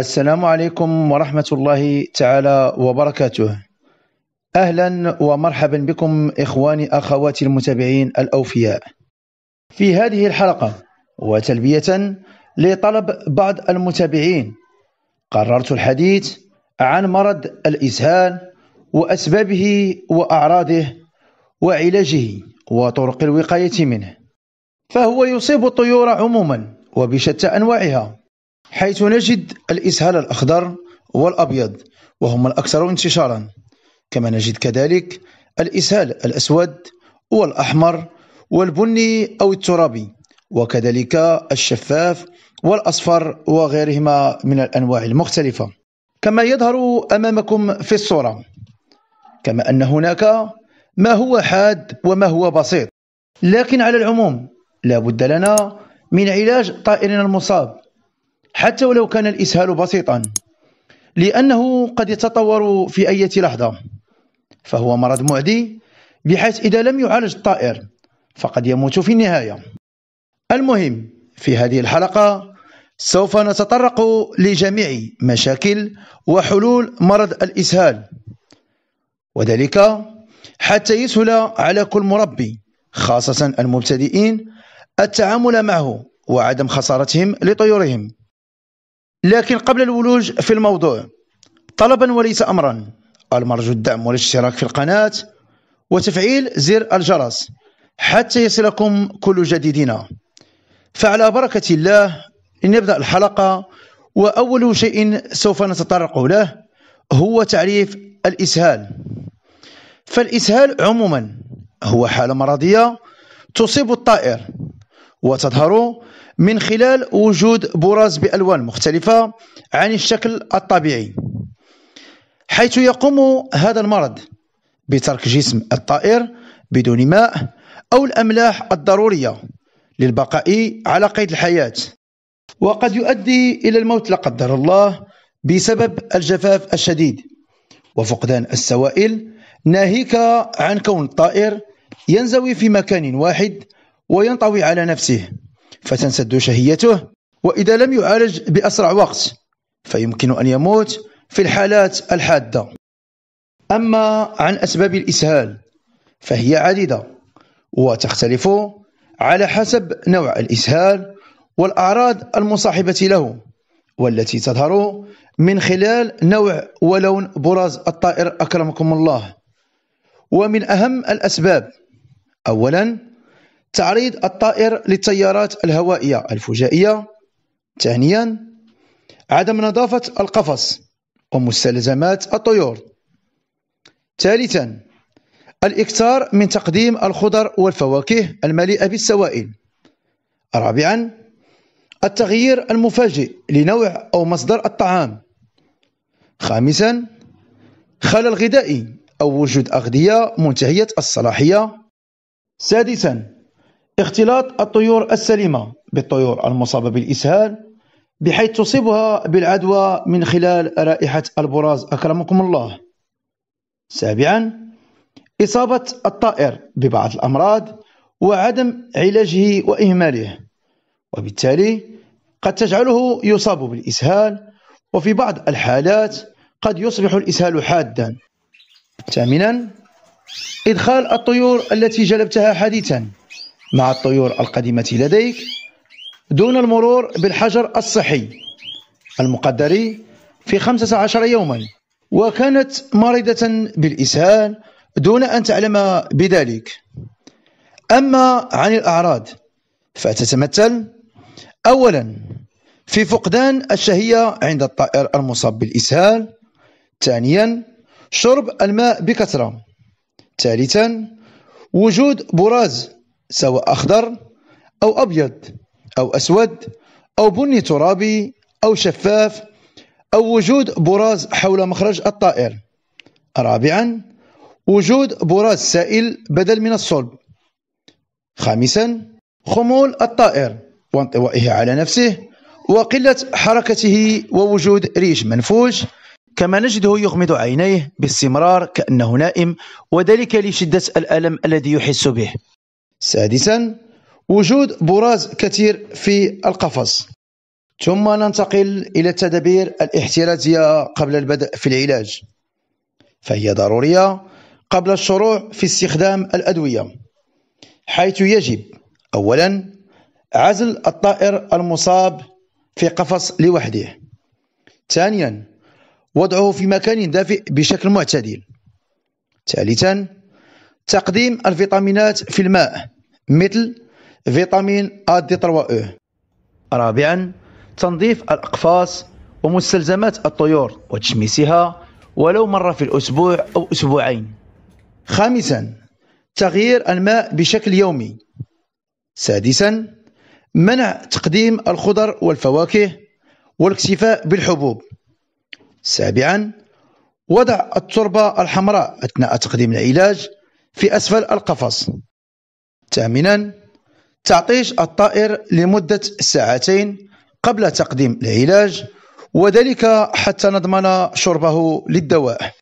السلام عليكم ورحمة الله تعالى وبركاته أهلا ومرحبا بكم إخواني أخواتي المتابعين الأوفياء في هذه الحلقة وتلبية لطلب بعض المتابعين قررت الحديث عن مرض الإسهال وأسبابه وأعراضه وعلاجه وطرق الوقاية منه فهو يصيب الطيور عموما وبشتى أنواعها حيث نجد الإسهال الأخضر والأبيض وهما الأكثر انتشارا كما نجد كذلك الإسهال الأسود والأحمر والبني أو الترابي وكذلك الشفاف والأصفر وغيرهما من الأنواع المختلفة كما يظهر أمامكم في الصورة كما أن هناك ما هو حاد وما هو بسيط لكن على العموم لا بد لنا من علاج طائرنا المصاب حتى ولو كان الإسهال بسيطا لأنه قد يتطور في أي لحظة فهو مرض معدي بحيث إذا لم يعالج الطائر فقد يموت في النهاية المهم في هذه الحلقة سوف نتطرق لجميع مشاكل وحلول مرض الإسهال وذلك حتى يسهل على كل مربي خاصة المبتدئين التعامل معه وعدم خسارتهم لطيورهم لكن قبل الولوج في الموضوع طلبا وليس أمرا المرجو الدعم والاشتراك في القناة وتفعيل زر الجرس حتى يصلكم كل جديدنا فعلى بركة الله لنبدأ الحلقة وأول شيء سوف نتطرق له هو تعريف الإسهال فالإسهال عموما هو حالة مرضية تصيب الطائر وتظهر من خلال وجود براز بألوان مختلفة عن الشكل الطبيعي حيث يقوم هذا المرض بترك جسم الطائر بدون ماء أو الأملاح الضرورية للبقاء على قيد الحياة وقد يؤدي إلى الموت لا قدر الله بسبب الجفاف الشديد وفقدان السوائل ناهيك عن كون الطائر ينزوي في مكان واحد وينطوي على نفسه فتنسد شهيته وإذا لم يعالج بأسرع وقت فيمكن أن يموت في الحالات الحادة أما عن أسباب الإسهال فهي عديدة وتختلف على حسب نوع الإسهال والأعراض المصاحبة له والتي تظهر من خلال نوع ولون براز الطائر أكرمكم الله ومن أهم الأسباب أولا تعريض الطائر للتيارات الهوائية الفجائية ثانيا عدم نظافة القفص ومستلزمات الطيور ثالثا الإكثار من تقديم الخضر والفواكه المليئة بالسوائل رابعا التغيير المفاجئ لنوع أو مصدر الطعام خامسا خلل غذائي أو وجود أغذية منتهية الصلاحية سادسا اختلاط الطيور السليمة بالطيور المصابة بالإسهال بحيث تصيبها بالعدوى من خلال رائحة البراز أكرمكم الله سابعا إصابة الطائر ببعض الأمراض وعدم علاجه وإهماله وبالتالي قد تجعله يصاب بالإسهال وفي بعض الحالات قد يصبح الإسهال حادا ثامنا إدخال الطيور التي جلبتها حديثا مع الطيور القديمة لديك دون المرور بالحجر الصحي المقدر في 15 يوما وكانت مريضة بالإسهال دون أن تعلم بذلك أما عن الأعراض فتتمثل أولا في فقدان الشهية عند الطائر المصاب بالإسهال ثانيا شرب الماء بكثرة ثالثا وجود براز سواء أخضر أو أبيض أو أسود أو بني ترابي أو شفاف أو وجود براز حول مخرج الطائر رابعا وجود براز سائل بدل من الصلب خامسا خمول الطائر وانطوائه على نفسه وقلة حركته ووجود ريش منفوش كما نجده يغمض عينيه باستمرار كأنه نائم وذلك لشدة الألم الذي يحس به سادسا وجود براز كثير في القفص ثم ننتقل إلى التدابير الاحترازية قبل البدء في العلاج فهي ضرورية قبل الشروع في استخدام الأدوية حيث يجب أولا عزل الطائر المصاب في قفص لوحده ثانيا وضعه في مكان دافئ بشكل معتدل ثالثا تقديم الفيتامينات في الماء مثل فيتامين ا دي 3 او رابعا تنظيف الأقفاص ومستلزمات الطيور وتشميسها ولو مرة في الأسبوع أو أسبوعين خامسا تغيير الماء بشكل يومي سادسا منع تقديم الخضر والفواكه والاكتفاء بالحبوب سابعا وضع التربة الحمراء أثناء تقديم العلاج في أسفل القفص ثامنا تعطيش الطائر لمدة ساعتين قبل تقديم العلاج وذلك حتى نضمن شربه للدواء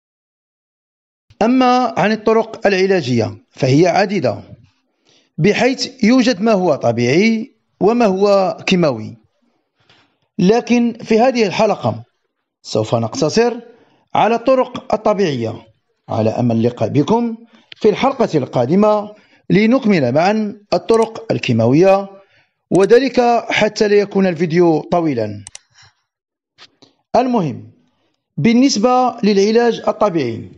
أما عن الطرق العلاجية فهي عديدة بحيث يوجد ما هو طبيعي وما هو كيماوي لكن في هذه الحلقة سوف نقتصر على الطرق الطبيعية على أمل اللقاء بكم في الحلقة القادمة لنكمل معا الطرق الكيماوية وذلك حتى لا يكون الفيديو طويلا المهم بالنسبة للعلاج الطبيعي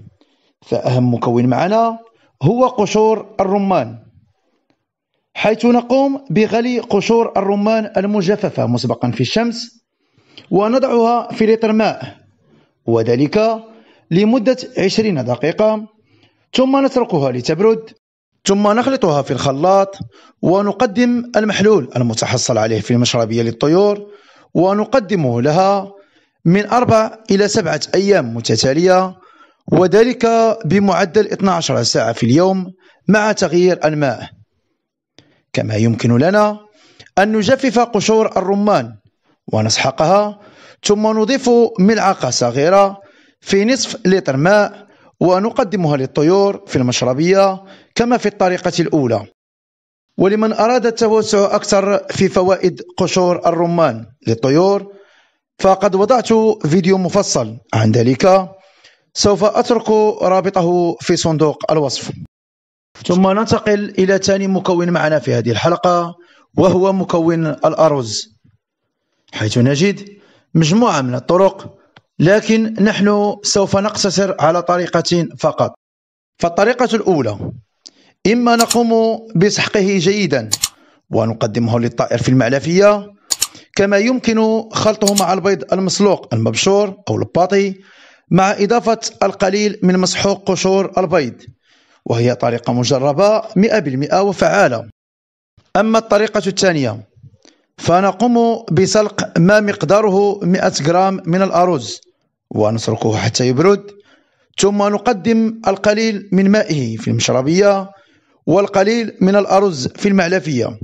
فأهم مكون معنا هو قشور الرمان حيث نقوم بغلي قشور الرمان المجففة مسبقا في الشمس ونضعها في لتر ماء وذلك لمدة 20 دقيقة ثم نتركها لتبرد ثم نخلطها في الخلاط ونقدم المحلول المتحصل عليه في المشربية للطيور ونقدمه لها من أربع إلى سبعة أيام متتالية وذلك بمعدل 12 ساعة في اليوم مع تغيير الماء كما يمكن لنا أن نجفف قشور الرمان ونسحقها ثم نضيف ملعقة صغيرة في نصف لتر ماء ونقدمها للطيور في المشربية كما في الطريقة الأولى ولمن أراد التوسع أكثر في فوائد قشور الرمان للطيور فقد وضعت فيديو مفصل عن ذلك سوف أترك رابطه في صندوق الوصف ثم ننتقل إلى ثاني مكون معنا في هذه الحلقة وهو مكون الأرز حيث نجد مجموعة من الطرق لكن نحن سوف نقتصر على طريقة فقط فالطريقة الأولى إما نقوم بسحقه جيدا ونقدمه للطائر في المعلفية كما يمكن خلطه مع البيض المسلوق المبشور أو الباطي مع إضافة القليل من مسحوق قشور البيض وهي طريقة مجربة 100% وفعالة أما الطريقة الثانية فنقوم بسلق ما مقداره 100 جرام من الأرز ونتركه حتى يبرد ثم نقدم القليل من مائه في المشربية والقليل من الأرز في المعلفية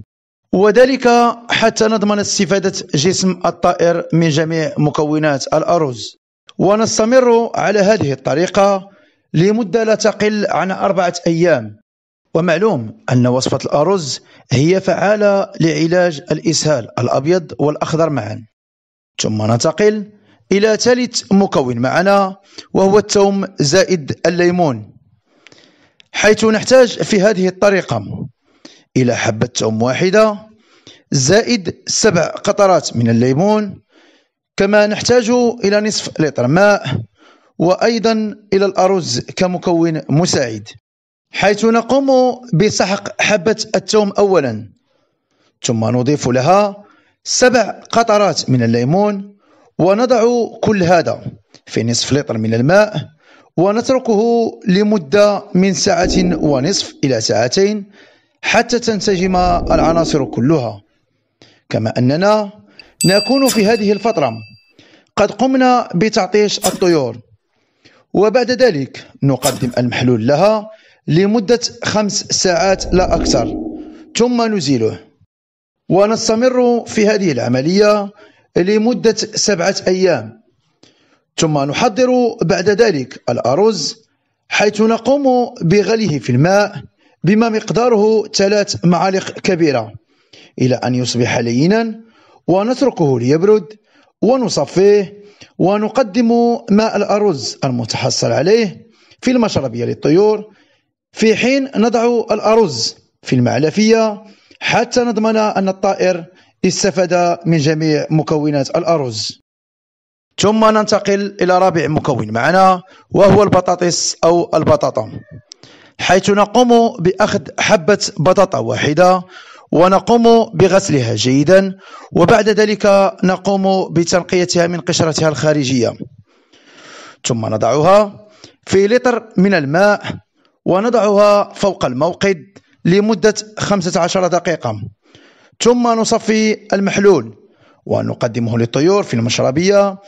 وذلك حتى نضمن استفادة جسم الطائر من جميع مكونات الأرز ونستمر على هذه الطريقة لمدة لا تقل عن أربعة أيام ومعلوم أن وصفة الأرز هي فعالة لعلاج الإسهال الأبيض والأخضر معا ثم ننتقل إلى ثالث مكون معنا وهو التوم زائد الليمون حيث نحتاج في هذه الطريقة إلى حبة توم واحدة زائد سبع قطرات من الليمون كما نحتاج إلى نصف لتر ماء وأيضا إلى الأرز كمكون مساعد حيث نقوم بسحق حبة التوم أولا ثم نضيف لها سبع قطرات من الليمون ونضع كل هذا في نصف لتر من الماء ونتركه لمدة من ساعة ونصف إلى ساعتين حتى تنسجم العناصر كلها كما أننا نكون في هذه الفترة قد قمنا بتعطيش الطيور وبعد ذلك نقدم المحلول لها لمدة خمس ساعات لا أكثر ثم نزيله ونستمر في هذه العملية لمدة سبعة أيام ثم نحضر بعد ذلك الأرز حيث نقوم بغليه في الماء بما مقداره ثلاث معالق كبيرة إلى أن يصبح لينا ونتركه ليبرد ونصفيه ونقدم ماء الأرز المتحصل عليه في المشربية للطيور في حين نضع الأرز في المعلفية حتى نضمن أن الطائر استفاد من جميع مكونات الأرز ثم ننتقل إلى رابع مكون معنا وهو البطاطس أو البطاطا حيث نقوم بأخذ حبة بطاطا واحدة ونقوم بغسلها جيدا وبعد ذلك نقوم بتنقيتها من قشرتها الخارجية ثم نضعها في لتر من الماء ونضعها فوق الموقد لمدة 15 دقيقة ثم نصفي المحلول ونقدمه للطيور في المشربية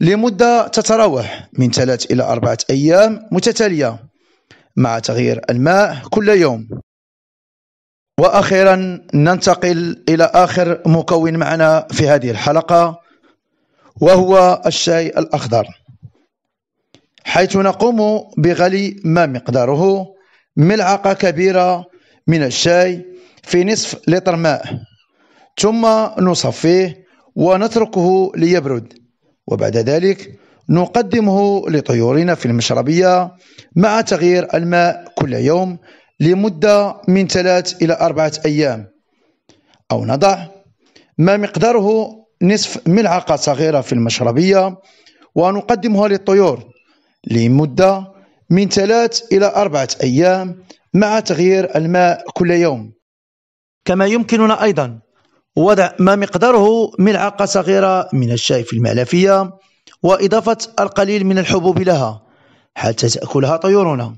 لمدة تتراوح من ثلاث إلى أربعة أيام متتالية مع تغيير الماء كل يوم وأخيرا ننتقل إلى آخر مكون معنا في هذه الحلقة وهو الشاي الأخضر حيث نقوم بغلي ما مقداره ملعقة كبيرة من الشاي في نصف لتر ماء ثم نصفيه ونتركه ليبرد وبعد ذلك نقدمه لطيورنا في المشربية مع تغيير الماء كل يوم لمدة من ثلاث إلى أربعة أيام أو نضع ما مقداره نصف ملعقة صغيرة في المشربية ونقدمها للطيور لمدة من ثلاث إلى أربعة أيام مع تغيير الماء كل يوم كما يمكننا أيضا وضع ما مقداره ملعقة صغيرة من الشاي في المعلفية وإضافة القليل من الحبوب لها حتى تأكلها طيورنا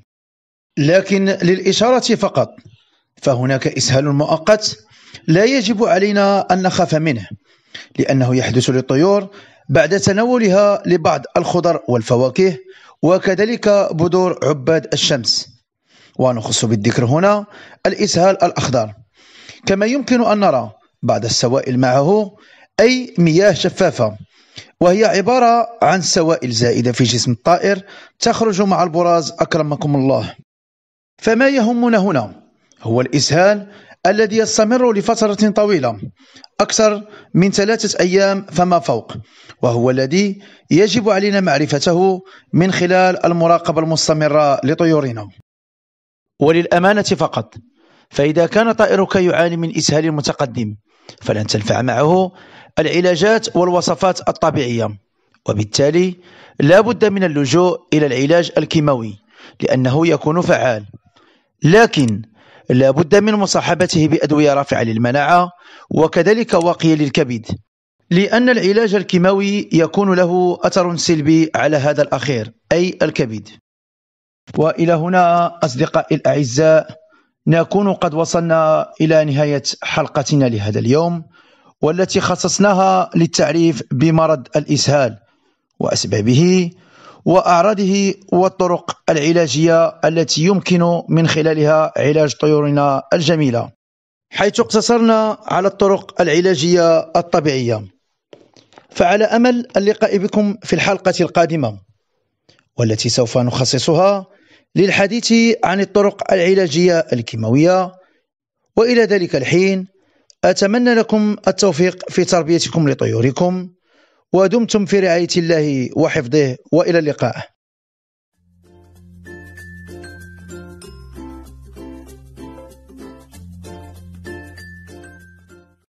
لكن للإشارة فقط فهناك إسهال مؤقت لا يجب علينا أن نخاف منه لأنه يحدث للطيور بعد تناولها لبعض الخضر والفواكه وكذلك بذور عباد الشمس ونخص بالذكر هنا الإسهال الأخضر كما يمكن أن نرى بعد السوائل معه أي مياه شفافة وهي عبارة عن سوائل زائدة في جسم الطائر تخرج مع البراز أكرمكم الله فما يهمنا هنا هو الإسهال الذي يستمر لفترة طويلة أكثر من ثلاثة أيام فما فوق وهو الذي يجب علينا معرفته من خلال المراقبة المستمرة لطيورنا وللأمانة فقط فإذا كان طائرك يعاني من إسهال متقدم فلن تنفع معه العلاجات والوصفات الطبيعية وبالتالي لا بد من اللجوء إلى العلاج الكيماوي لأنه يكون فعال لكن لا بد من مصاحبته بأدوية رافعة للمناعة وكذلك واقية للكبد لأن العلاج الكيماوي يكون له أثر سلبي على هذا الأخير أي الكبد وإلى هنا أصدقائي الأعزاء نكون قد وصلنا إلى نهاية حلقتنا لهذا اليوم والتي خصصناها للتعريف بمرض الإسهال وأسبابه وأعراضه والطرق العلاجية التي يمكن من خلالها علاج طيورنا الجميلة حيث اقتصرنا على الطرق العلاجية الطبيعية فعلى أمل اللقاء بكم في الحلقة القادمة والتي سوف نخصصها للحديث عن الطرق العلاجية الكيماوية وإلى ذلك الحين أتمنى لكم التوفيق في تربيتكم لطيوركم ودمتم في رعاية الله وحفظه وإلى اللقاء